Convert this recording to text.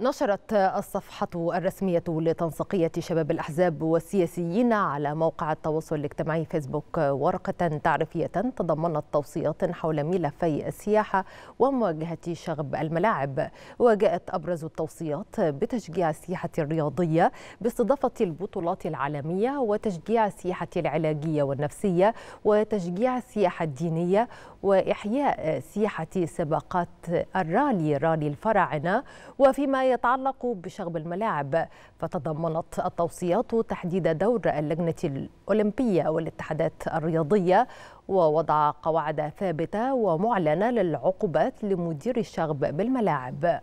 نشرت الصفحة الرسمية لتنسيقية شباب الأحزاب والسياسيين على موقع التواصل الاجتماعي فيسبوك ورقة تعريفية تضمنت توصيات حول ملفي السياحة ومواجهة شغب الملاعب وجاءت أبرز التوصيات بتشجيع السياحة الرياضية باستضافة البطولات العالمية وتشجيع السياحة العلاجية والنفسية وتشجيع السياحة الدينية وإحياء سياحة سباقات الرالي رالي الفراعنة وفيما يتعلق بشغب الملاعب فتضمنت التوصيات تحديد دور اللجنة الأولمبية والاتحادات الرياضية ووضع قواعد ثابتة ومعلنة للعقوبات لمدير الشغب بالملاعب